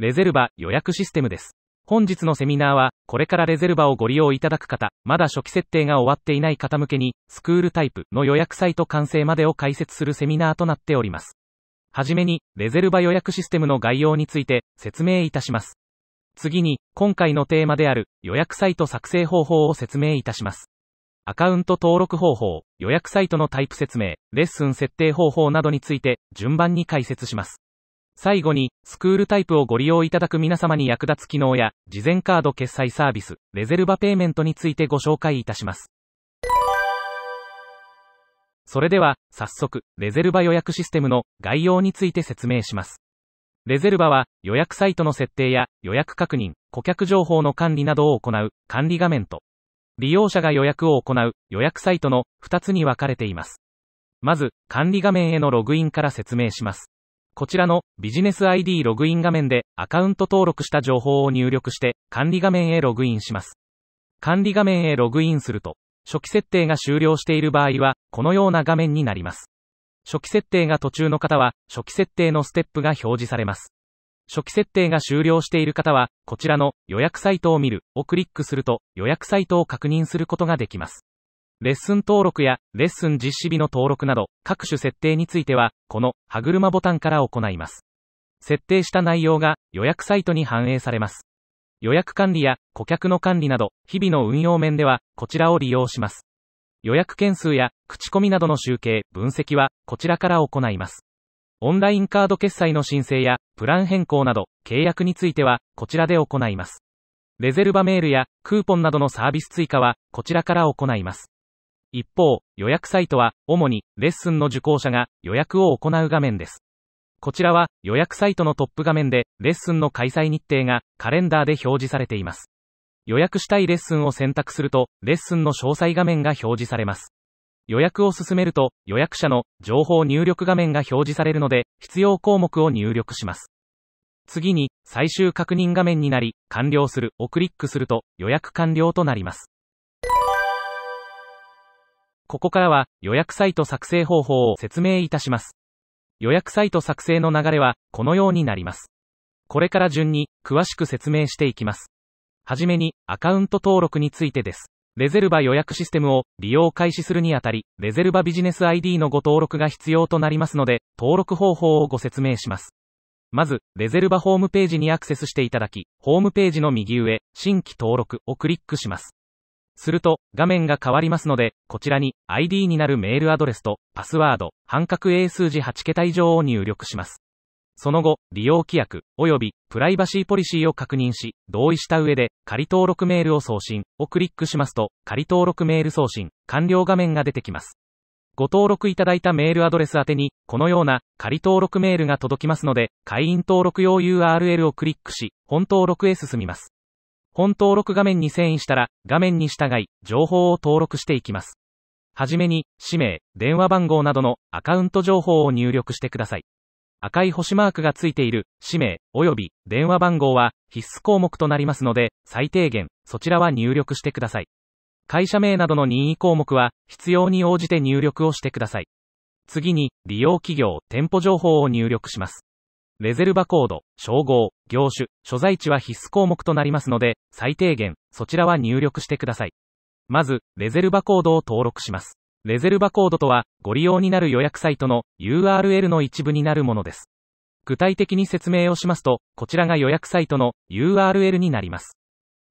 レゼルバ予約システムです。本日のセミナーは、これからレゼルバをご利用いただく方、まだ初期設定が終わっていない方向けに、スクールタイプの予約サイト完成までを解説するセミナーとなっております。はじめに、レゼルバ予約システムの概要について説明いたします。次に、今回のテーマである予約サイト作成方法を説明いたします。アカウント登録方法、予約サイトのタイプ説明、レッスン設定方法などについて順番に解説します。最後に、スクールタイプをご利用いただく皆様に役立つ機能や、事前カード決済サービス、レゼルバペイメントについてご紹介いたします。それでは、早速、レゼルバ予約システムの概要について説明します。レゼルバは、予約サイトの設定や予約確認、顧客情報の管理などを行う管理画面と、利用者が予約を行う予約サイトの2つに分かれています。まず、管理画面へのログインから説明します。こちらのビジネス ID ログイン画面でアカウント登録した情報を入力して管理画面へログインします。管理画面へログインすると、初期設定が終了している場合は、このような画面になります。初期設定が途中の方は、初期設定のステップが表示されます。初期設定が終了している方は、こちらの予約サイトを見るをクリックすると、予約サイトを確認することができます。レッスン登録やレッスン実施日の登録など各種設定については、この歯車ボタンから行います。設定した内容が予約サイトに反映されます。予約管理や顧客の管理など日々の運用面ではこちらを利用します。予約件数や口コミなどの集計、分析はこちらから行います。オンラインカード決済の申請やプラン変更など契約についてはこちらで行います。レゼルバメールやクーポンなどのサービス追加はこちらから行います。一方、予約サイトは、主に、レッスンの受講者が予約を行う画面です。こちらは、予約サイトのトップ画面で、レッスンの開催日程が、カレンダーで表示されています。予約したいレッスンを選択すると、レッスンの詳細画面が表示されます。予約を進めると、予約者の情報入力画面が表示されるので、必要項目を入力します。次に、最終確認画面になり、完了するをクリックすると、予約完了となります。ここからは予約サイト作成方法を説明いたします。予約サイト作成の流れはこのようになります。これから順に詳しく説明していきます。はじめにアカウント登録についてです。レゼルバ予約システムを利用開始するにあたり、レゼルバビジネス ID のご登録が必要となりますので、登録方法をご説明します。まず、レゼルバホームページにアクセスしていただき、ホームページの右上、新規登録をクリックします。すると、画面が変わりますので、こちらに ID になるメールアドレスとパスワード、半角英数字8桁以上を入力します。その後、利用規約、及びプライバシーポリシーを確認し、同意した上で、仮登録メールを送信をクリックしますと、仮登録メール送信、完了画面が出てきます。ご登録いただいたメールアドレス宛に、このような仮登録メールが届きますので、会員登録用 URL をクリックし、本登録へ進みます。本登録画面に遷移したら、画面に従い、情報を登録していきます。はじめに、氏名、電話番号などのアカウント情報を入力してください。赤い星マークがついている、氏名、及び電話番号は必須項目となりますので、最低限、そちらは入力してください。会社名などの任意項目は、必要に応じて入力をしてください。次に、利用企業、店舗情報を入力します。レゼルバコード、称号、業種、所在地は必須項目となりますので、最低限、そちらは入力してください。まず、レゼルバコードを登録します。レゼルバコードとは、ご利用になる予約サイトの URL の一部になるものです。具体的に説明をしますと、こちらが予約サイトの URL になります。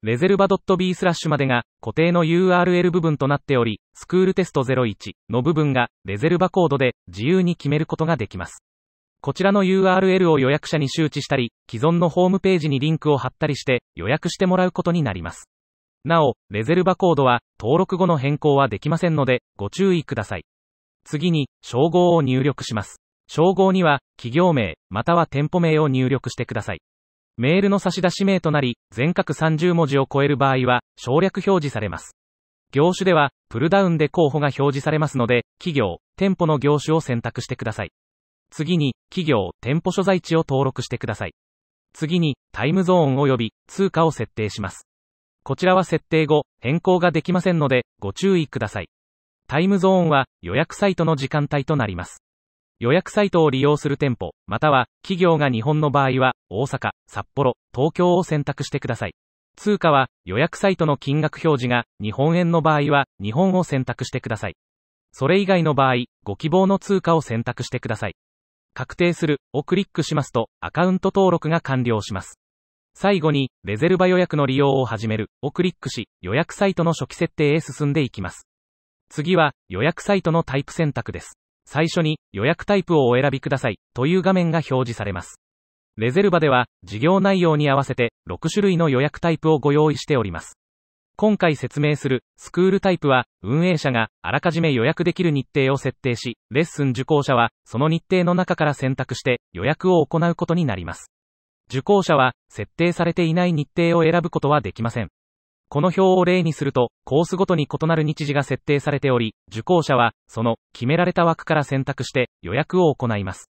レゼルバ .b スラッシュまでが固定の URL 部分となっており、スクールテスト01の部分がレゼルバコードで自由に決めることができます。こちらの URL を予約者に周知したり、既存のホームページにリンクを貼ったりして予約してもらうことになります。なお、レゼルバコードは登録後の変更はできませんのでご注意ください。次に、称号を入力します。称号には、企業名、または店舗名を入力してください。メールの差出名となり、全角30文字を超える場合は、省略表示されます。業種では、プルダウンで候補が表示されますので、企業、店舗の業種を選択してください。次に、企業、店舗所在地を登録してください。次に、タイムゾーン及び通貨を設定します。こちらは設定後、変更ができませんので、ご注意ください。タイムゾーンは予約サイトの時間帯となります。予約サイトを利用する店舗、または企業が日本の場合は、大阪、札幌、東京を選択してください。通貨は予約サイトの金額表示が日本円の場合は日本を選択してください。それ以外の場合、ご希望の通貨を選択してください。確定するをクリックしますと、アカウント登録が完了します。最後に、レゼルバ予約の利用を始めるをクリックし、予約サイトの初期設定へ進んでいきます。次は、予約サイトのタイプ選択です。最初に、予約タイプをお選びくださいという画面が表示されます。レゼルバでは、事業内容に合わせて6種類の予約タイプをご用意しております。今回説明するスクールタイプは運営者があらかじめ予約できる日程を設定し、レッスン受講者はその日程の中から選択して予約を行うことになります。受講者は設定されていない日程を選ぶことはできません。この表を例にすると、コースごとに異なる日時が設定されており、受講者は、その、決められた枠から選択して予約を行います。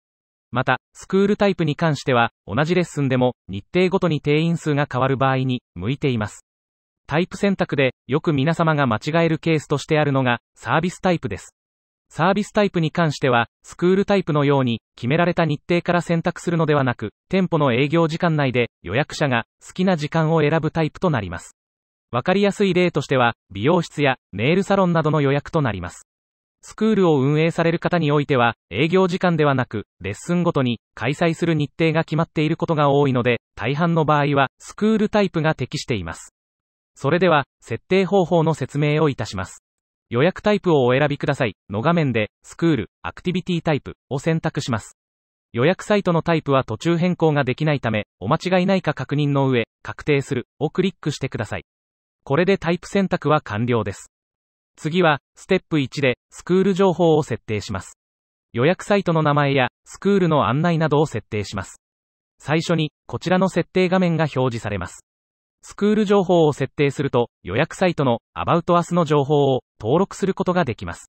また、スクールタイプに関しては、同じレッスンでも、日程ごとに定員数が変わる場合に、向いています。タイプ選択で、よく皆様が間違えるケースとしてあるのが、サービスタイプです。サービスタイプに関しては、スクールタイプのように、決められた日程から選択するのではなく、店舗の営業時間内で、予約者が好きな時間を選ぶタイプとなります。わかりやすい例としては、美容室やネイルサロンなどの予約となります。スクールを運営される方においては、営業時間ではなく、レッスンごとに開催する日程が決まっていることが多いので、大半の場合は、スクールタイプが適しています。それでは、設定方法の説明をいたします。予約タイプをお選びくださいの画面で、スクール、アクティビティタイプを選択します。予約サイトのタイプは途中変更ができないため、お間違いないか確認の上、確定するをクリックしてください。これでタイプ選択は完了です。次は、ステップ1で、スクール情報を設定します。予約サイトの名前や、スクールの案内などを設定します。最初に、こちらの設定画面が表示されます。スクール情報を設定すると、予約サイトの About Us の情報を登録することができます。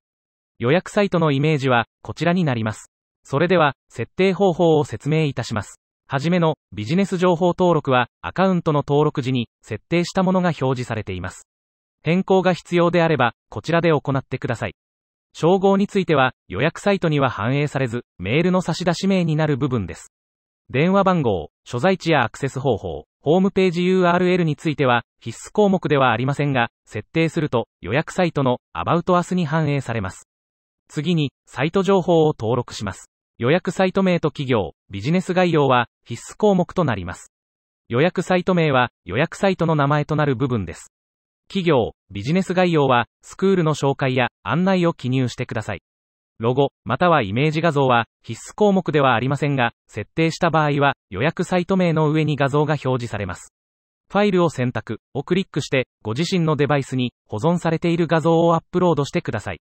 予約サイトのイメージはこちらになります。それでは、設定方法を説明いたします。はじめのビジネス情報登録はアカウントの登録時に設定したものが表示されています。変更が必要であれば、こちらで行ってください。称号については予約サイトには反映されず、メールの差出名になる部分です。電話番号、所在地やアクセス方法、ホームページ URL については必須項目ではありませんが、設定すると予約サイトの About Us に反映されます。次に、サイト情報を登録します。予約サイト名と企業、ビジネス概要は必須項目となります。予約サイト名は予約サイトの名前となる部分です。企業、ビジネス概要はスクールの紹介や案内を記入してください。ロゴ、またはイメージ画像は必須項目ではありませんが、設定した場合は予約サイト名の上に画像が表示されます。ファイルを選択をクリックして、ご自身のデバイスに保存されている画像をアップロードしてください。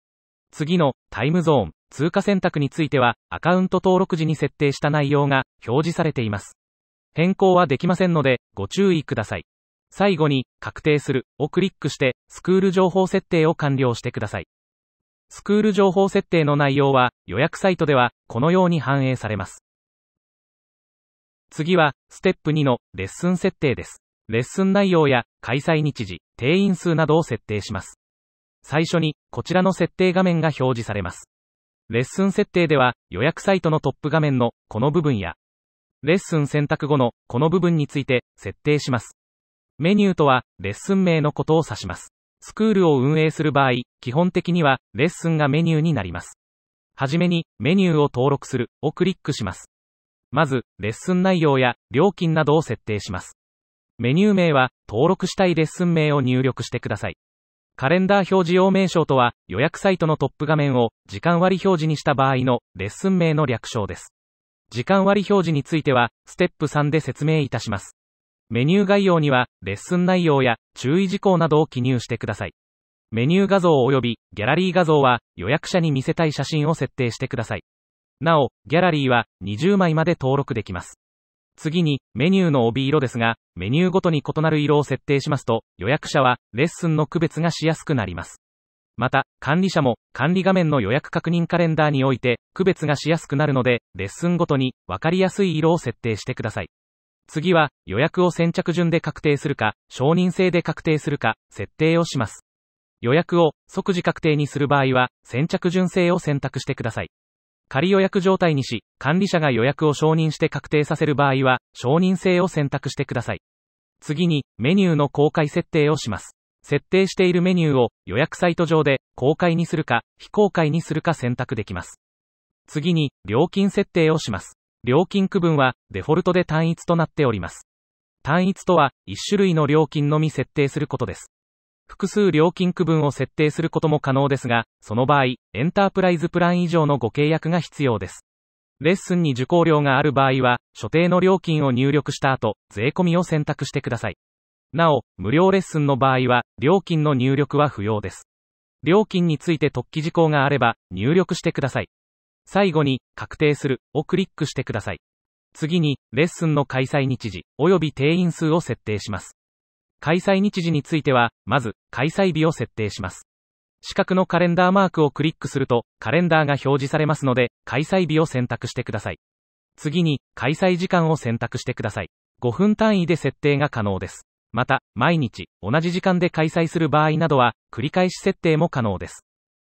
次のタイムゾーン、通過選択については、アカウント登録時に設定した内容が表示されています。変更はできませんので、ご注意ください。最後に、確定するをクリックして、スクール情報設定を完了してください。スクール情報設定の内容は予約サイトではこのように反映されます。次は、ステップ2のレッスン設定です。レッスン内容や開催日時、定員数などを設定します。最初に、こちらの設定画面が表示されます。レッスン設定では、予約サイトのトップ画面のこの部分や、レッスン選択後のこの部分について設定します。メニューとは、レッスン名のことを指します。スクールを運営する場合、基本的には、レッスンがメニューになります。はじめに、メニューを登録するをクリックします。まず、レッスン内容や料金などを設定します。メニュー名は、登録したいレッスン名を入力してください。カレンダー表示用名称とは、予約サイトのトップ画面を時間割表示にした場合のレッスン名の略称です。時間割表示については、ステップ3で説明いたします。メニュー概要には、レッスン内容や注意事項などを記入してください。メニュー画像及びギャラリー画像は予約者に見せたい写真を設定してください。なお、ギャラリーは20枚まで登録できます。次に、メニューの帯色ですが、メニューごとに異なる色を設定しますと、予約者はレッスンの区別がしやすくなります。また、管理者も管理画面の予約確認カレンダーにおいて区別がしやすくなるので、レッスンごとに分かりやすい色を設定してください。次は、予約を先着順で確定するか、承認制で確定するか、設定をします。予約を即時確定にする場合は、先着順制を選択してください。仮予約状態にし、管理者が予約を承認して確定させる場合は、承認制を選択してください。次に、メニューの公開設定をします。設定しているメニューを予約サイト上で公開にするか、非公開にするか選択できます。次に、料金設定をします。料金区分はデフォルトで単一となっております。単一とは1種類の料金のみ設定することです。複数料金区分を設定することも可能ですが、その場合、エンタープライズプラン以上のご契約が必要です。レッスンに受講料がある場合は、所定の料金を入力した後、税込みを選択してください。なお、無料レッスンの場合は、料金の入力は不要です。料金について特記事項があれば、入力してください。最後に、確定するをクリックしてください。次に、レッスンの開催日時、及び定員数を設定します。開催日時については、まず、開催日を設定します。四角のカレンダーマークをクリックすると、カレンダーが表示されますので、開催日を選択してください。次に、開催時間を選択してください。5分単位で設定が可能です。また、毎日、同じ時間で開催する場合などは、繰り返し設定も可能です。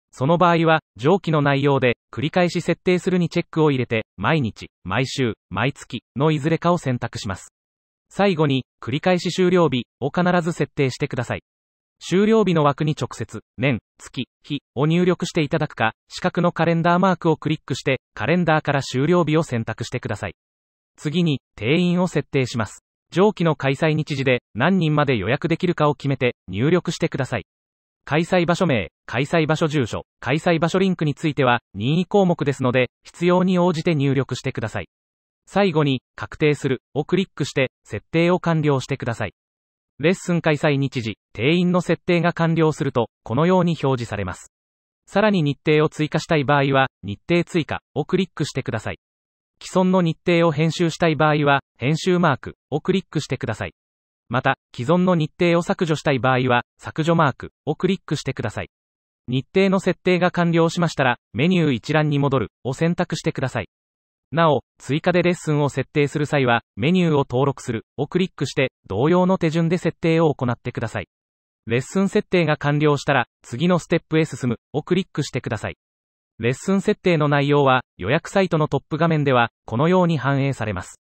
その場合は、上記の内容で、繰り返し設定するにチェックを入れて、毎日、毎週、毎月のいずれかを選択します。最後に、繰り返し終了日を必ず設定してください。終了日の枠に直接、年、月、日を入力していただくか、四角のカレンダーマークをクリックして、カレンダーから終了日を選択してください。次に、定員を設定します。上記の開催日時で何人まで予約できるかを決めて入力してください。開催場所名、開催場所住所、開催場所リンクについては任意項目ですので、必要に応じて入力してください。最後に、確定するをクリックして、設定を完了してください。レッスン開催日時、定員の設定が完了すると、このように表示されます。さらに日程を追加したい場合は、日程追加をクリックしてください。既存の日程を編集したい場合は、編集マークをクリックしてください。また、既存の日程を削除したい場合は、削除マークをクリックしてください。日程の設定が完了しましたら、メニュー一覧に戻るを選択してください。なお、追加でレッスンを設定する際は、メニューを登録するをクリックして、同様の手順で設定を行ってください。レッスン設定が完了したら、次のステップへ進むをクリックしてください。レッスン設定の内容は、予約サイトのトップ画面では、このように反映されます。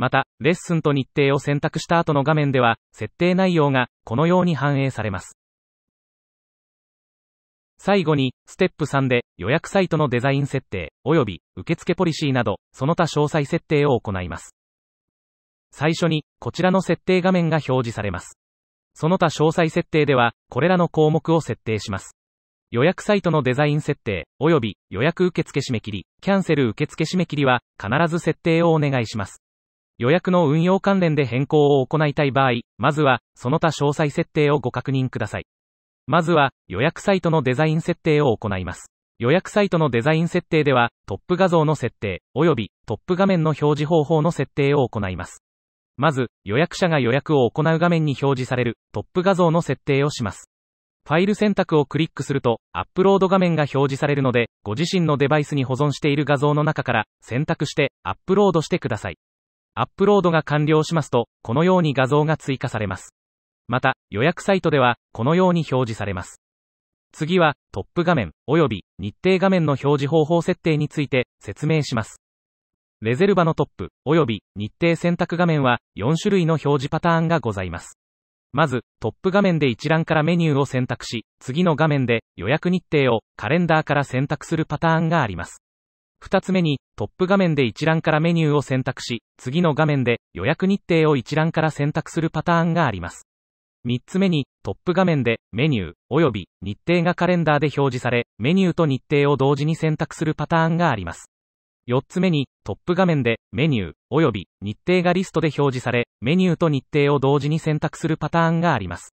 また、レッスンと日程を選択した後の画面では、設定内容がこのように反映されます。最後に、ステップ3で予約サイトのデザイン設定、及び受付ポリシーなど、その他詳細設定を行います。最初に、こちらの設定画面が表示されます。その他詳細設定では、これらの項目を設定します。予約サイトのデザイン設定、及び予約受付締め切り、キャンセル受付締め切りは、必ず設定をお願いします。予約の運用関連で変更を行いたい場合、まずは、その他詳細設定をご確認ください。まずは、予約サイトのデザイン設定を行います。予約サイトのデザイン設定では、トップ画像の設定、及びトップ画面の表示方法の設定を行います。まず、予約者が予約を行う画面に表示されるトップ画像の設定をします。ファイル選択をクリックすると、アップロード画面が表示されるので、ご自身のデバイスに保存している画像の中から選択してアップロードしてください。アップロードが完了しますと、このように画像が追加されます。また、予約サイトでは、このように表示されます。次は、トップ画面、及び日程画面の表示方法設定について説明します。レゼルバのトップ、及び日程選択画面は4種類の表示パターンがございます。まず、トップ画面で一覧からメニューを選択し、次の画面で予約日程をカレンダーから選択するパターンがあります。2つ目に、トップ画面で一覧からメニューを選択し、次の画面で予約日程を一覧から選択するパターンがあります。3つ目に、トップ画面でメニュー及び日程がカレンダーで表示され、メニューと日程を同時に選択するパターンがあります。4つ目に、トップ画面でメニュー及び日程がリストで表示され、メニューと日程を同時に選択するパターンがあります。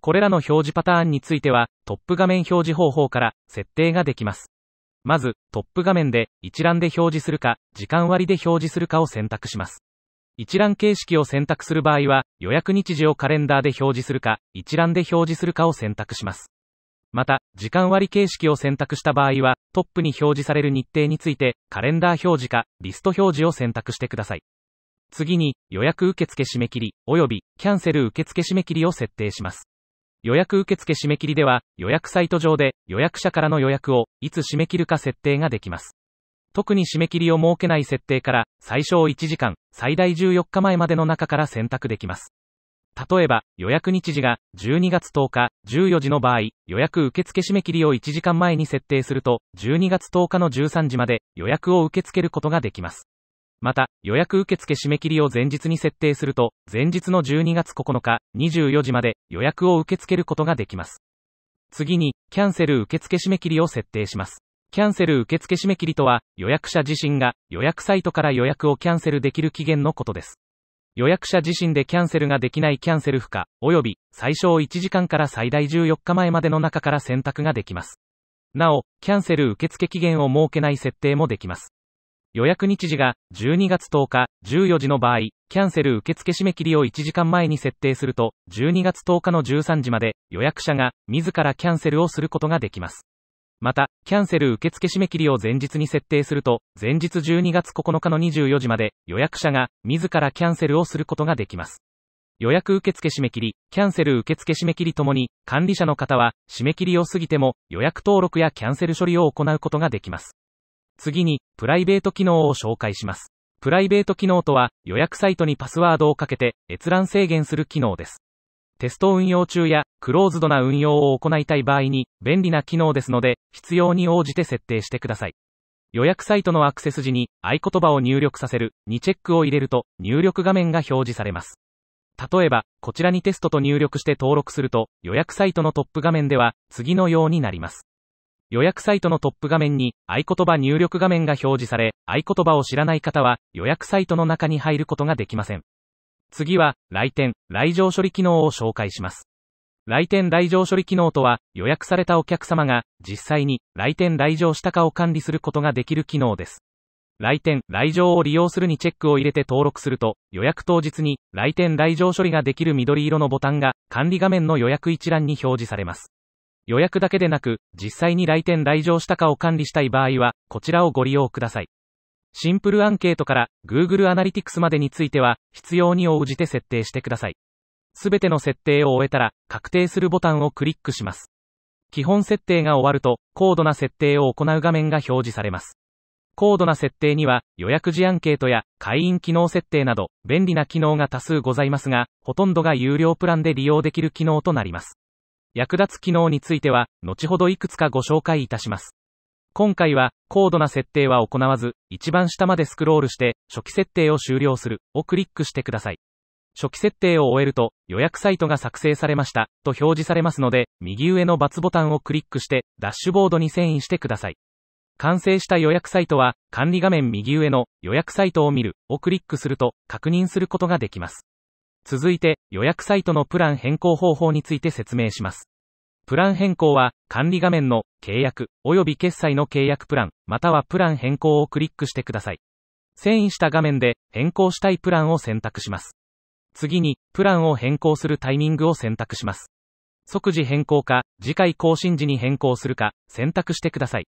これらの表示パターンについては、トップ画面表示方法から設定ができます。まず、トップ画面で一覧で表示するか、時間割で表示するかを選択します。一覧形式を選択する場合は、予約日時をカレンダーで表示するか、一覧で表示するかを選択します。また、時間割形式を選択した場合は、トップに表示される日程について、カレンダー表示か、リスト表示を選択してください。次に、予約受付締め切り、及び、キャンセル受付締め切りを設定します。予約受付締め切りでは、予約サイト上で予約者からの予約をいつ締め切るか設定ができます。特に締め切りを設けない設定から、最小1時間、最大14日前までの中から選択できます。例えば、予約日時が12月10日14時の場合、予約受付締め切りを1時間前に設定すると、12月10日の13時まで予約を受け付けることができます。また、予約受付締め切りを前日に設定すると、前日の12月9日24時まで予約を受け付けることができます。次に、キャンセル受付締め切りを設定します。キャンセル受付締め切りとは、予約者自身が予約サイトから予約をキャンセルできる期限のことです。予約者自身でキャンセルができないキャンセル負荷、及び最小1時間から最大14日前までの中から選択ができます。なお、キャンセル受付期限を設けない設定もできます。予約日時が12月10日14時の場合、キャンセル受付締め切りを1時間前に設定すると、12月10日の13時まで予約者が自らキャンセルをすることができます。また、キャンセル受付締め切りを前日に設定すると、前日12月9日の24時まで予約者が自らキャンセルをすることができます。予約受付締め切り、キャンセル受付締め切りともに、管理者の方は、締め切りを過ぎても、予約登録やキャンセル処理を行うことができます。次に、プライベート機能を紹介します。プライベート機能とは、予約サイトにパスワードをかけて、閲覧制限する機能です。テスト運用中や、クローズドな運用を行いたい場合に、便利な機能ですので、必要に応じて設定してください。予約サイトのアクセス時に、合言葉を入力させる、にチェックを入れると、入力画面が表示されます。例えば、こちらにテストと入力して登録すると、予約サイトのトップ画面では、次のようになります。予約サイトのトップ画面に、合言葉入力画面が表示され、合言葉を知らない方は、予約サイトの中に入ることができません。次は、来店、来場処理機能を紹介します。来店来場処理機能とは、予約されたお客様が、実際に、来店来場したかを管理することができる機能です。来店、来場を利用するにチェックを入れて登録すると、予約当日に、来店来場処理ができる緑色のボタンが、管理画面の予約一覧に表示されます。予約だけでなく、実際に来店来場したかを管理したい場合は、こちらをご利用ください。シンプルアンケートから Google Analytics までについては、必要に応じて設定してください。すべての設定を終えたら、確定するボタンをクリックします。基本設定が終わると、高度な設定を行う画面が表示されます。高度な設定には、予約時アンケートや会員機能設定など、便利な機能が多数ございますが、ほとんどが有料プランで利用できる機能となります。役立つ機能については、後ほどいくつかご紹介いたします。今回は、高度な設定は行わず、一番下までスクロールして、初期設定を終了するをクリックしてください。初期設定を終えると、予約サイトが作成されました、と表示されますので、右上の×ボタンをクリックして、ダッシュボードに遷移してください。完成した予約サイトは、管理画面右上の予約サイトを見るをクリックすると確認することができます。続いて、予約サイトのプラン変更方法について説明します。プラン変更は、管理画面の契約、及び決済の契約プラン、またはプラン変更をクリックしてください。遷移した画面で、変更したいプランを選択します。次に、プランを変更するタイミングを選択します。即時変更か、次回更新時に変更するか、選択してください。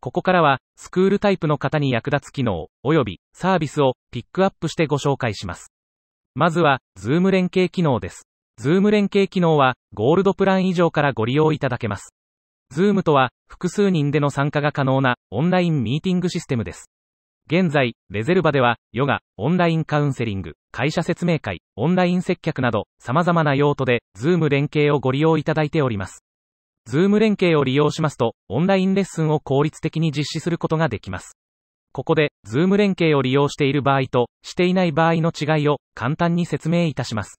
ここからは、スクールタイプの方に役立つ機能、及びサービスをピックアップしてご紹介します。まずは、Zoom 連携機能です。Zoom 連携機能は、ゴールドプラン以上からご利用いただけます。Zoom とは、複数人での参加が可能なオンラインミーティングシステムです。現在、レゼルバでは、ヨガ、オンラインカウンセリング、会社説明会、オンライン接客など、様々な用途で、Zoom 連携をご利用いただいております。ズーム連携を利用しますと、オンラインレッスンを効率的に実施することができます。ここで、ズーム連携を利用している場合と、していない場合の違いを簡単に説明いたします。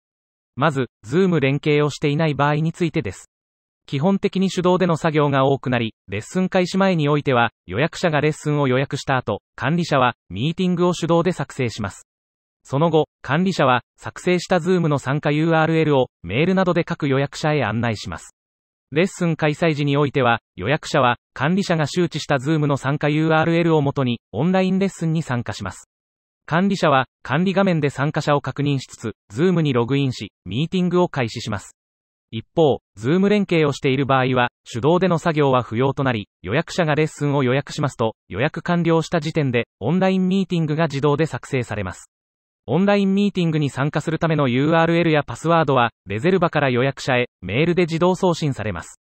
まず、ズーム連携をしていない場合についてです。基本的に手動での作業が多くなり、レッスン開始前においては、予約者がレッスンを予約した後、管理者は、ミーティングを手動で作成します。その後、管理者は、作成した Zoom の参加 URL を、メールなどで各予約者へ案内します。レッスン開催時においては、予約者は管理者が周知した Zoom の参加 URL をもとに、オンラインレッスンに参加します。管理者は管理画面で参加者を確認しつつ、Zoom にログインし、ミーティングを開始します。一方、Zoom 連携をしている場合は、手動での作業は不要となり、予約者がレッスンを予約しますと、予約完了した時点で、オンラインミーティングが自動で作成されます。オンラインミーティングに参加するための URL やパスワードは、レゼルバから予約者へ、メールで自動送信されます。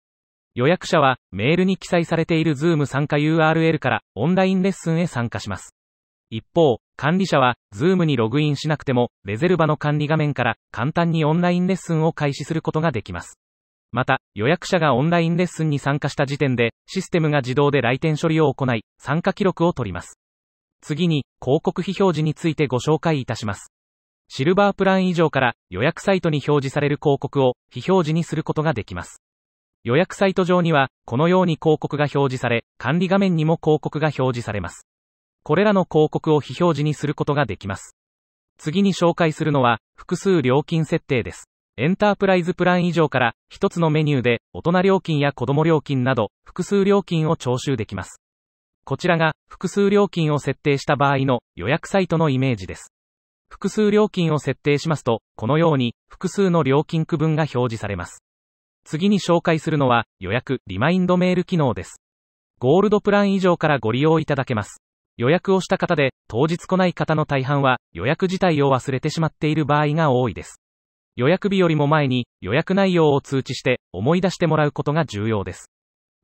予約者は、メールに記載されている Zoom 参加 URL から、オンラインレッスンへ参加します。一方、管理者は、Zoom にログインしなくても、レゼルバの管理画面から、簡単にオンラインレッスンを開始することができます。また、予約者がオンラインレッスンに参加した時点で、システムが自動で来店処理を行い、参加記録を取ります。次に、広告費表示についてご紹介いたします。シルバープラン以上から予約サイトに表示される広告を非表示にすることができます。予約サイト上には、このように広告が表示され、管理画面にも広告が表示されます。これらの広告を非表示にすることができます。次に紹介するのは、複数料金設定です。エンタープライズプラン以上から、一つのメニューで、大人料金や子供料金など、複数料金を徴収できます。こちらが複数料金を設定した場合の予約サイトのイメージです。複数料金を設定しますと、このように複数の料金区分が表示されます。次に紹介するのは予約リマインドメール機能です。ゴールドプラン以上からご利用いただけます。予約をした方で当日来ない方の大半は予約自体を忘れてしまっている場合が多いです。予約日よりも前に予約内容を通知して思い出してもらうことが重要です。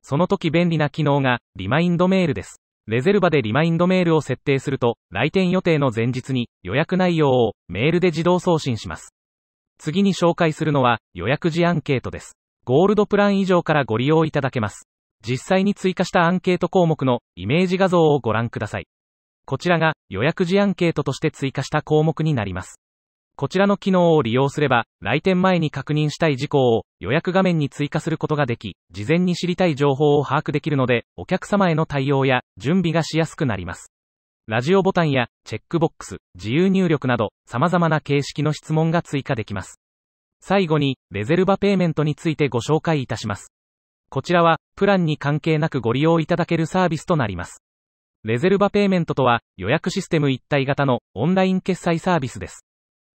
その時便利な機能が、リマインドメールです。レゼルバでリマインドメールを設定すると、来店予定の前日に予約内容をメールで自動送信します。次に紹介するのは予約時アンケートです。ゴールドプラン以上からご利用いただけます。実際に追加したアンケート項目のイメージ画像をご覧ください。こちらが予約時アンケートとして追加した項目になります。こちらの機能を利用すれば、来店前に確認したい事項を予約画面に追加することができ、事前に知りたい情報を把握できるので、お客様への対応や準備がしやすくなります。ラジオボタンやチェックボックス、自由入力など、様々な形式の質問が追加できます。最後に、レゼルバペイメントについてご紹介いたします。こちらは、プランに関係なくご利用いただけるサービスとなります。レゼルバペイメントとは、予約システム一体型のオンライン決済サービスです。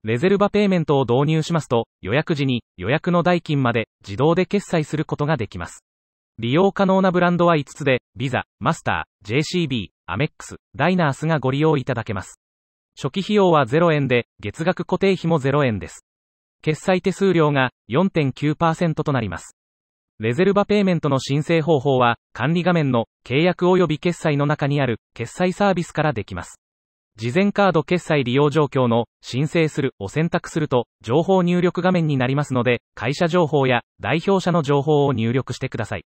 レゼルバペイメントを導入しますと、予約時に予約の代金まで自動で決済することができます。利用可能なブランドは5つで、ビザ、マスター、JCB、アメックス、ダイナースがご利用いただけます。初期費用は0円で、月額固定費も0円です。決済手数料が4.9%となります。レゼルバペイメントの申請方法は、管理画面の契約及び決済の中にある決済サービスからできます。事前カード決済利用状況の申請するを選択すると情報入力画面になりますので会社情報や代表者の情報を入力してください。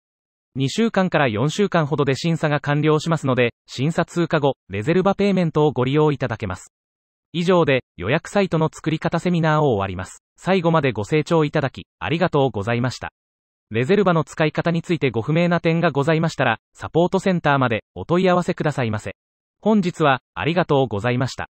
2週間から4週間ほどで審査が完了しますので審査通過後レゼルバペイメントをご利用いただけます。以上で予約サイトの作り方セミナーを終わります。最後までご清聴いただきありがとうございました。レゼルバの使い方についてご不明な点がございましたら、サポートセンターまでお問い合わせくださいませ。本日はありがとうございました。